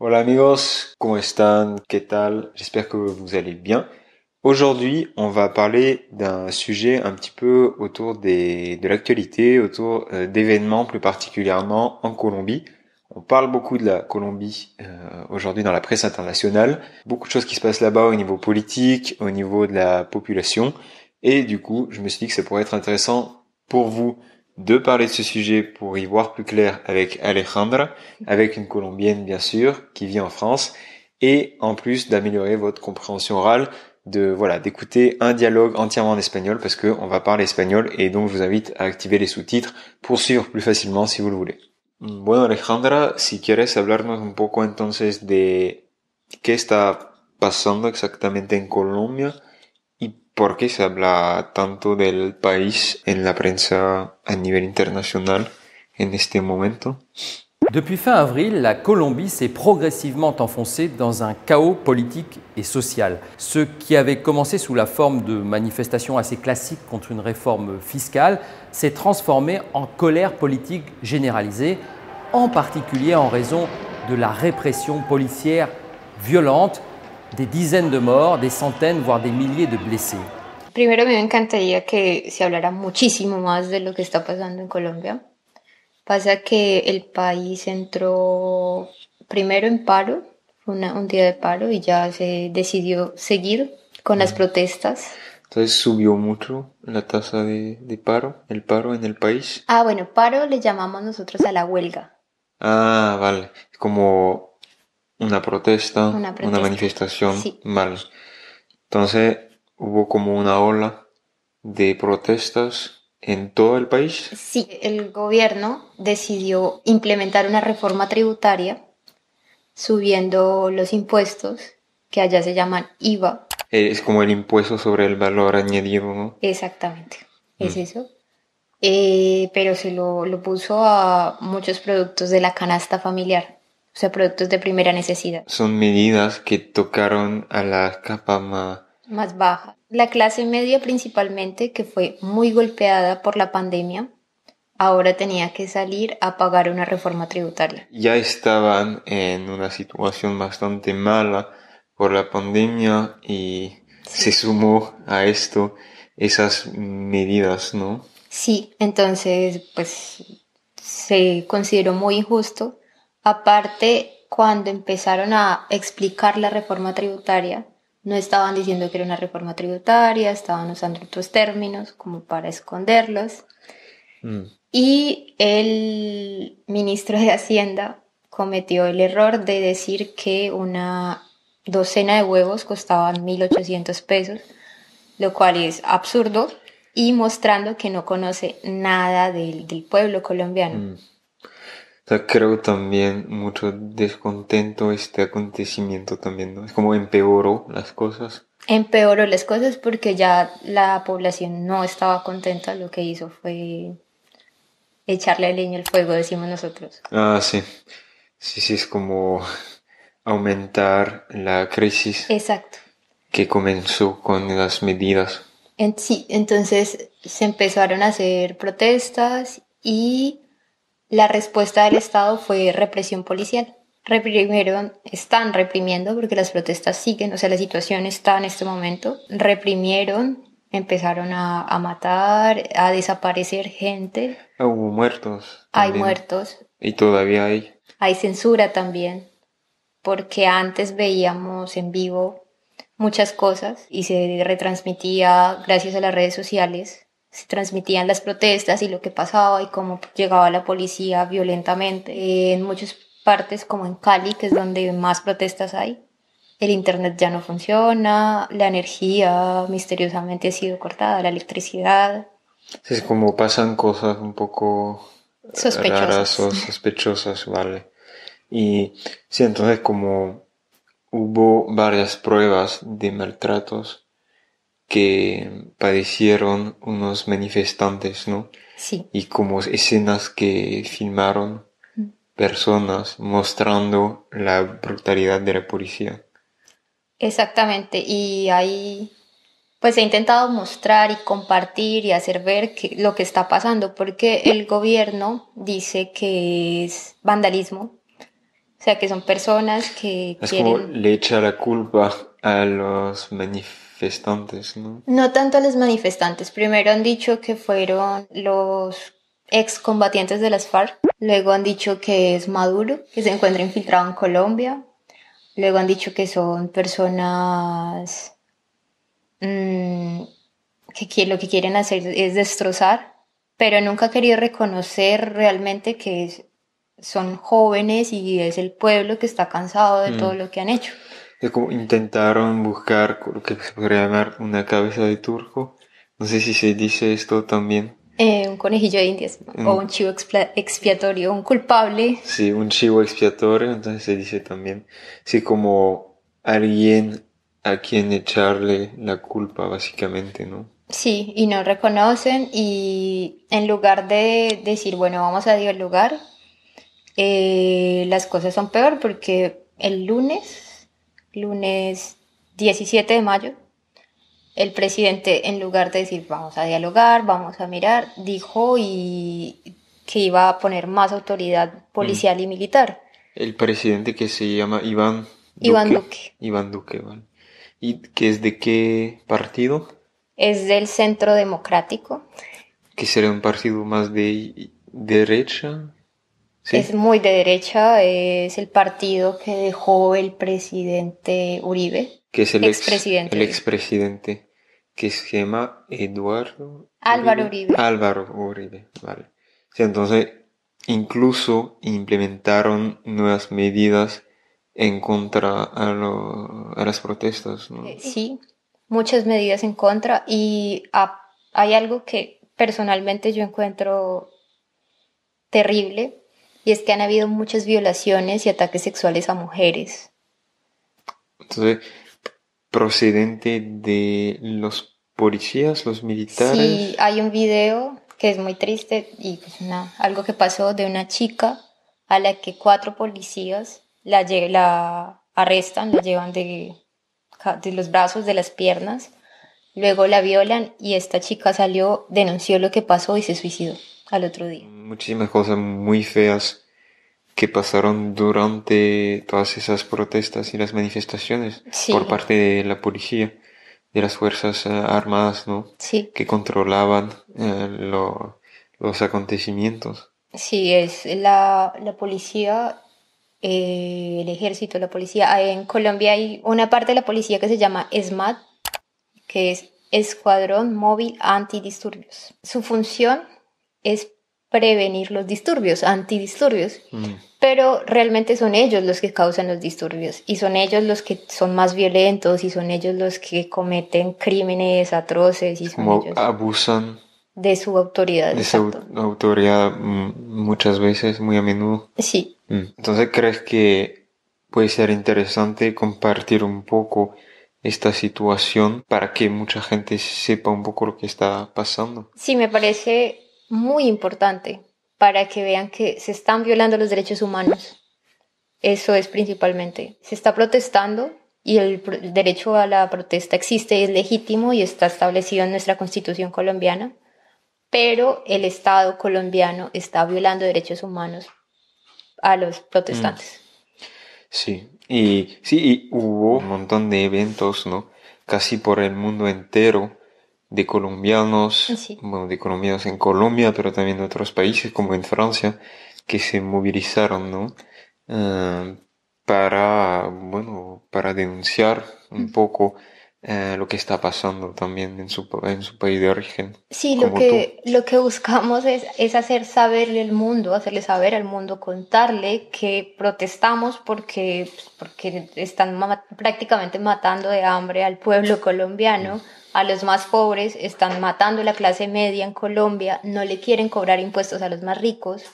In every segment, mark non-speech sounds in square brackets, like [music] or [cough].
Hola amigos, ¿cómo están? ¿Qué tal? J'espère que vous allez bien. Aujourd'hui, on va parler d'un sujet un petit peu autour des, de l'actualité, autour euh, d'événements plus particulièrement en Colombie. On parle beaucoup de la Colombie euh, aujourd'hui dans la presse internationale, beaucoup de choses qui se passent là-bas au niveau politique, au niveau de la population, et du coup, je me suis dit que ça pourrait être intéressant pour vous de parler de ce sujet pour y voir plus clair avec Alejandra, avec une Colombienne bien sûr, qui vit en France, et en plus d'améliorer votre compréhension orale, de voilà d'écouter un dialogue entièrement en espagnol parce qu'on va parler espagnol et donc je vous invite à activer les sous-titres pour suivre plus facilement si vous le voulez. Bueno Alejandra, si quieres hablarnos un poco entonces de qué está pasando exactamente en Colombia por se habla tant du pays en la presse à niveau international en ce moment Depuis fin avril, la Colombie s'est progressivement enfoncée dans un chaos politique et social. Ce qui avait commencé sous la forme de manifestations assez classiques contre une réforme fiscale s'est transformé en colère politique généralisée, en particulier en raison de la répression policière violente De decenas de morts, de centaines, voire de milliers de blessés. Primero me encantaría que se hablara muchísimo más de lo que está pasando en Colombia. Pasa que el país entró primero en paro, fue un día de paro, y ya se decidió seguir con las protestas. Entonces subió mucho la tasa de, de paro, el paro en el país. Ah, bueno, paro le llamamos nosotros a la huelga. Ah, vale. Como una protesta, una, manifestación, mal. Entonces hubo como una ola de protestas en todo el país. Sí, el gobierno decidió implementar una reforma tributaria subiendo los impuestos que allá se llaman IVA. Eh, es como el impuesto sobre el valor añadido, ¿no? Exactamente, es mm. eso. Eh, pero se lo, lo puso a muchos productos de la canasta familiar o sea, productos de primera necesidad. Son medidas que tocaron a la capa más... más... baja. La clase media principalmente, que fue muy golpeada por la pandemia, ahora tenía que salir a pagar una reforma tributaria. Ya estaban en una situación bastante mala por la pandemia y se sumó a esto esas medidas, ¿no? Sí, entonces pues se consideró muy injusto Aparte, cuando empezaron a explicar la reforma tributaria, no estaban diciendo que era una reforma tributaria, estaban usando otros términos como para esconderlos. Mm. Y el ministro de Hacienda cometió el error de decir que una docena de huevos costaban 1.800 pesos, lo cual es absurdo y mostrando que no conoce nada del, pueblo colombiano. Mm creo también mucho descontento este acontecimiento también, ¿no? Es como empeoró las cosas. Empeoró las cosas porque ya la población no estaba contenta, lo que hizo fue echarle leña al fuego, decimos nosotros. Ah, sí. Sí, sí, es como aumentar la crisis. Exacto. Que comenzó con las medidas. sí, entonces se empezaron a hacer protestas y la respuesta del Estado fue represión policial. Reprimieron, están reprimiendo porque las protestas siguen, o sea, la situación está en este momento. Reprimieron, empezaron a, matar, a desaparecer gente. Ah, hubo muertos. Hay muertos. Y todavía hay. Hay censura también, porque antes veíamos en vivo muchas cosas y se retransmitía gracias a las redes sociales se transmitían las protestas y lo que pasaba y cómo llegaba la policía violentamente. Eh, en muchas partes, como en Cali, que es donde más protestas hay, el internet ya no funciona, la energía misteriosamente ha sido cortada, la electricidad. Es como pasan cosas un poco eh, sospechosas, sospechosas, vale. Y sí, entonces como hubo varias pruebas de maltratos que padecieron unos manifestantes, ¿no? Sí. Y como escenas que filmaron mm. personas mostrando la brutalidad de la policía. Exactamente, y ahí pues he intentado mostrar y compartir y hacer ver que, lo que está pasando, porque el gobierno dice que es vandalismo, o sea que son personas que... Es como le echa la culpa a los manifestantes manifestantes, ¿no? No tanto a los manifestantes. Primero han dicho que fueron los excombatientes de las FARC. Luego han dicho que es Maduro, que se encuentra infiltrado en Colombia. Luego han dicho que son personas mm, que lo que quieren hacer es destrozar, pero nunca ha querido reconocer realmente que son jóvenes y es el pueblo que está cansado de todo mm. lo que han hecho intentaron buscar lo que se podría llamar una cabeza de turco. No sé si se dice esto también. Eh, un conejillo de indias o un chivo expiatorio, un culpable. Sí, un chivo expiatorio, entonces se dice también. Sí, como alguien a quien echarle la culpa, básicamente, ¿no? Sí, y no reconocen y en lugar de decir, bueno, vamos a dialogar, lugar eh, las cosas son peor porque el lunes lunes 17 de mayo, el presidente, en lugar de decir vamos a dialogar, vamos a mirar, dijo y que iba a poner más autoridad policial mm. y militar. El presidente que se llama Iván Duque. Iván Duque. Iván Duque, vale. ¿Y que es de qué partido? Es del Centro Democrático. Que será un partido más de derecha. Es muy de derecha, es el partido que dejó el presidente Uribe. Que es el expresidente. el expresidente, que se llama Eduardo. Álvaro Uribe. Álvaro Uribe, vale. entonces, incluso implementaron nuevas medidas en contra a, a las protestas. ¿no? Eh, sí, muchas medidas en contra y hay algo que personalmente yo encuentro terrible y es que han habido muchas violaciones y ataques sexuales a mujeres. Entonces, procedente de los policías, los militares. Sí, hay un video que es muy triste y pues nada, algo que pasó de una chica a la que cuatro policías la, arrestan, la llevan de los brazos, de las piernas, luego la violan y esta chica salió, denunció lo que pasó y se suicidó al otro día. Muchísimas cosas muy feas que pasaron durante todas esas protestas y las manifestaciones por parte de la policía, de las fuerzas eh, armadas, ¿no? Sí. Que controlaban eh, los acontecimientos. Sí, es la, policía, eh, el ejército, la policía. En Colombia hay una parte de la policía que se llama ESMAD, que es Escuadrón Móvil Antidisturbios. Su función es prevenir los disturbios, antidisturbios, mm. pero realmente son ellos los que causan los disturbios y son ellos los que son más violentos y son ellos los que cometen crímenes atroces y Como abusan de su autoridad. De su autoridad mm, muchas veces, muy a menudo. Sí. Mm. Entonces, ¿crees que puede ser interesante compartir un poco esta situación para que mucha gente sepa un poco lo que está pasando? Sí, me parece muy importante para que vean que se están violando los derechos humanos. Eso es principalmente. Se está protestando y el, derecho a la protesta existe, es legítimo y está establecido en nuestra constitución colombiana, pero el Estado colombiano está violando derechos humanos a los protestantes. Mm. Sí, y sí, y hubo un montón de eventos, ¿no? Casi por el mundo entero de colombianos, ah, bueno, de colombianos en Colombia, pero también de otros países como en Francia, que se movilizaron, ¿no? Ah, para, bueno, para denunciar un poco eh, lo que está pasando también en su, en su país de origen. Sí, lo que, lo que buscamos es, es hacer saberle al mundo, hacerle saber al mundo, contarle que protestamos porque, pues, porque están prácticamente matando de hambre al pueblo colombiano. Mm. A los más pobres están matando la clase media en Colombia, no le quieren cobrar impuestos a los más ricos,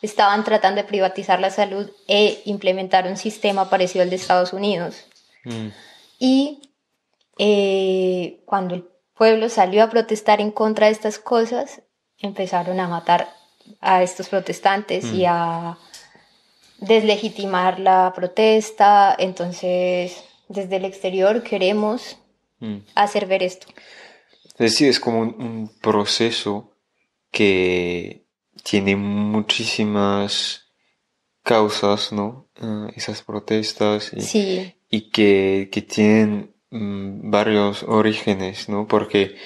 estaban tratando de privatizar la salud e implementar un sistema parecido al de Estados Unidos. Mm. Y eh, cuando el pueblo salió a protestar en contra de estas cosas, empezaron a matar a estos protestantes y mm. a deslegitimar la protesta. Entonces, desde el exterior queremos mm. hacer ver esto. Es decir, es como un, proceso que tiene muchísimas causas, ¿no? Ah, esas protestas y, y que, que, tienen Mm, varios orígenes, ¿no? Porque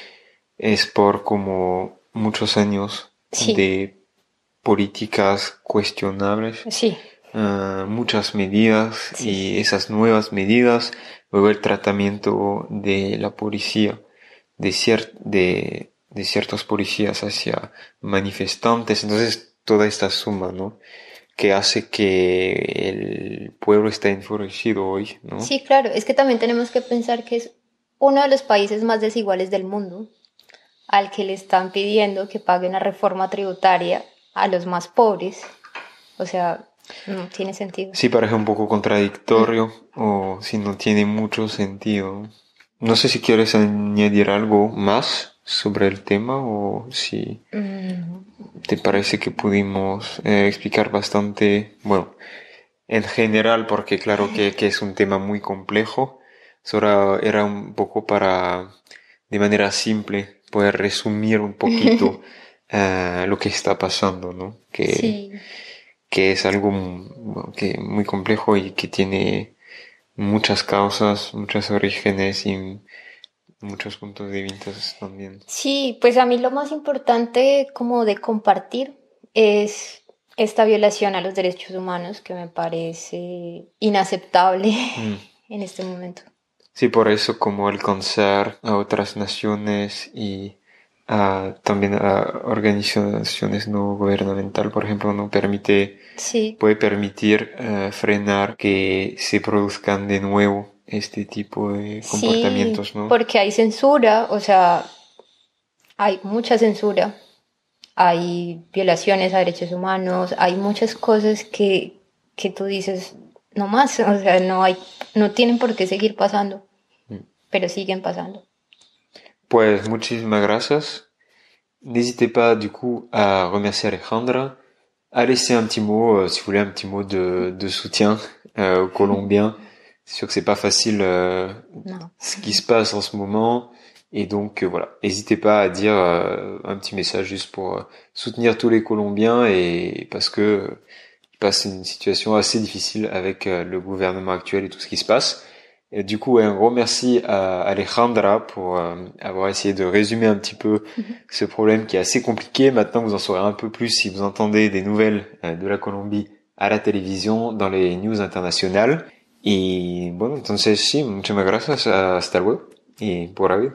es por como muchos años de políticas cuestionables. Sí. Ah, muchas medidas y esas nuevas medidas, luego el tratamiento de la policía, de, de, de ciertos policías hacia manifestantes, entonces toda esta suma, ¿no? que hace que el pueblo esté enfurecido hoy, ¿no? Sí, claro, es que también tenemos que pensar que es uno de los países más desiguales del mundo, al que le están pidiendo que pague una reforma tributaria a los más pobres. O sea, no tiene sentido. Sí, parece un poco contradictorio o si no tiene mucho sentido. No sé si quieres añadir algo más sobre el tema o si... Mm, te parece que pudimos eh, explicar bastante, bueno, en general, porque claro que, que es un tema muy complejo, solo era un poco para, de manera simple, poder resumir un poquito [laughs] eh, lo que está pasando, ¿no? Que, que es algo que muy complejo y que tiene muchas causas, muchos orígenes y muchos puntos de vista también. Sí, pues a mí lo más importante como de compartir es esta violación a los derechos humanos que me parece inaceptable mm. [laughs] en este momento. Sí, por eso como alcanzar a otras naciones y también a organizaciones no gubernamentales, por ejemplo, no permite, puede permitir eh, frenar que se produzcan de nuevo este tipo de comportamientos, sí, Porque hay censura, o sea, hay mucha censura, hay violaciones a derechos humanos, hay muchas cosas que, que tú dices, no más, [laughs] o sea, no, hay, no tienen por qué seguir pasando, mm. pero siguen pasando. Pues muchísimas gracias. N'hésitez pas du coup à remercier Alejandra, à laisser un petit mot, euh, si vous voulez, un petit mot de, de soutien euh, c'est sûr que c'est pas facile euh, ce qui se passe en ce moment. Et donc euh, voilà, n'hésitez pas à dire euh, un petit message juste pour soutenir tous les Colombiens et parce que ils passent une situation assez difficile avec le gouvernement actuel et tout ce qui se passe. du coup, un gros merci à Alejandra pour avoir essayé de résumer un petit peu mhm. ce problème qui est assez compliqué. Maintenant, vous en saurez un peu plus si vous entendez des nouvelles de la Colombie à la télévision, dans les news internationales. Y bueno, entonces sí, muchas gracias. Hasta luego y por ahí.